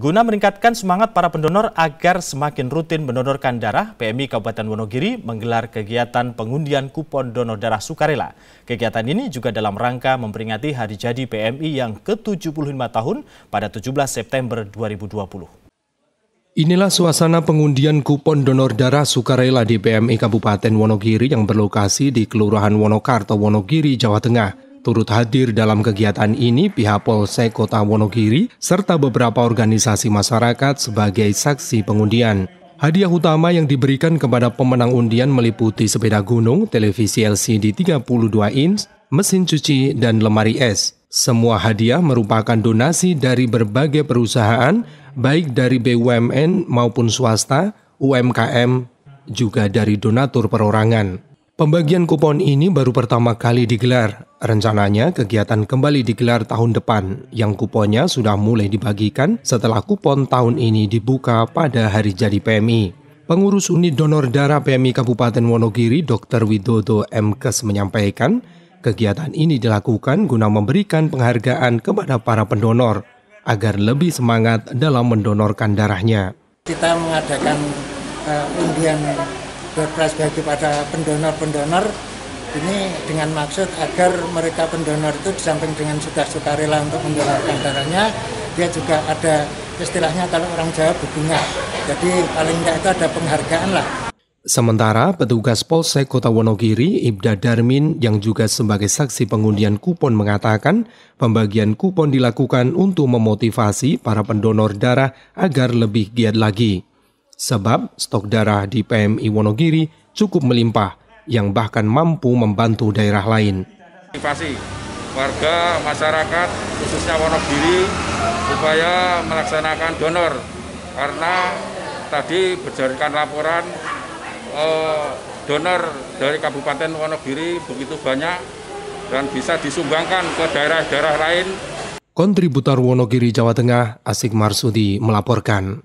Guna meningkatkan semangat para pendonor agar semakin rutin mendonorkan darah, PMI Kabupaten Wonogiri menggelar kegiatan pengundian kupon donor darah sukarela. Kegiatan ini juga dalam rangka memperingati hari jadi PMI yang ke-75 tahun pada 17 September 2020. Inilah suasana pengundian kupon donor darah sukarela di PMI Kabupaten Wonogiri yang berlokasi di Kelurahan Wonokarto, Wonogiri, Jawa Tengah. Turut hadir dalam kegiatan ini pihak Polsek Kota Wonogiri serta beberapa organisasi masyarakat sebagai saksi pengundian. Hadiah utama yang diberikan kepada pemenang undian meliputi sepeda gunung, televisi LCD 32 inch, mesin cuci, dan lemari es. Semua hadiah merupakan donasi dari berbagai perusahaan, baik dari BUMN maupun swasta, UMKM, juga dari donatur perorangan. Pembagian kupon ini baru pertama kali digelar. Rencananya kegiatan kembali digelar tahun depan yang kuponnya sudah mulai dibagikan setelah kupon tahun ini dibuka pada hari jadi PMI. Pengurus Unit Donor Darah PMI Kabupaten Wonogiri Dr. Widodo Mkes menyampaikan, kegiatan ini dilakukan guna memberikan penghargaan kepada para pendonor agar lebih semangat dalam mendonorkan darahnya. Kita mengadakan uh, undian bagi pada pendonor-pendonor ini dengan maksud agar mereka pendonor itu di samping dengan sudah sukarela untuk mendonorkan darahnya, dia juga ada istilahnya kalau orang Jawa berbunga. Jadi paling tidak itu ada penghargaan lah. Sementara petugas Polsek Kota Wonogiri, Ibda Darmin yang juga sebagai saksi pengundian kupon mengatakan pembagian kupon dilakukan untuk memotivasi para pendonor darah agar lebih giat lagi sebab stok darah di PMI Wonogiri cukup melimpah yang bahkan mampu membantu daerah lain. Motivasi warga, masyarakat, khususnya Wonogiri supaya melaksanakan donor karena tadi berdasarkan laporan eh, donor dari Kabupaten Wonogiri begitu banyak dan bisa disumbangkan ke daerah-daerah lain. Kontributor Wonogiri Jawa Tengah, Asik Marsudi melaporkan.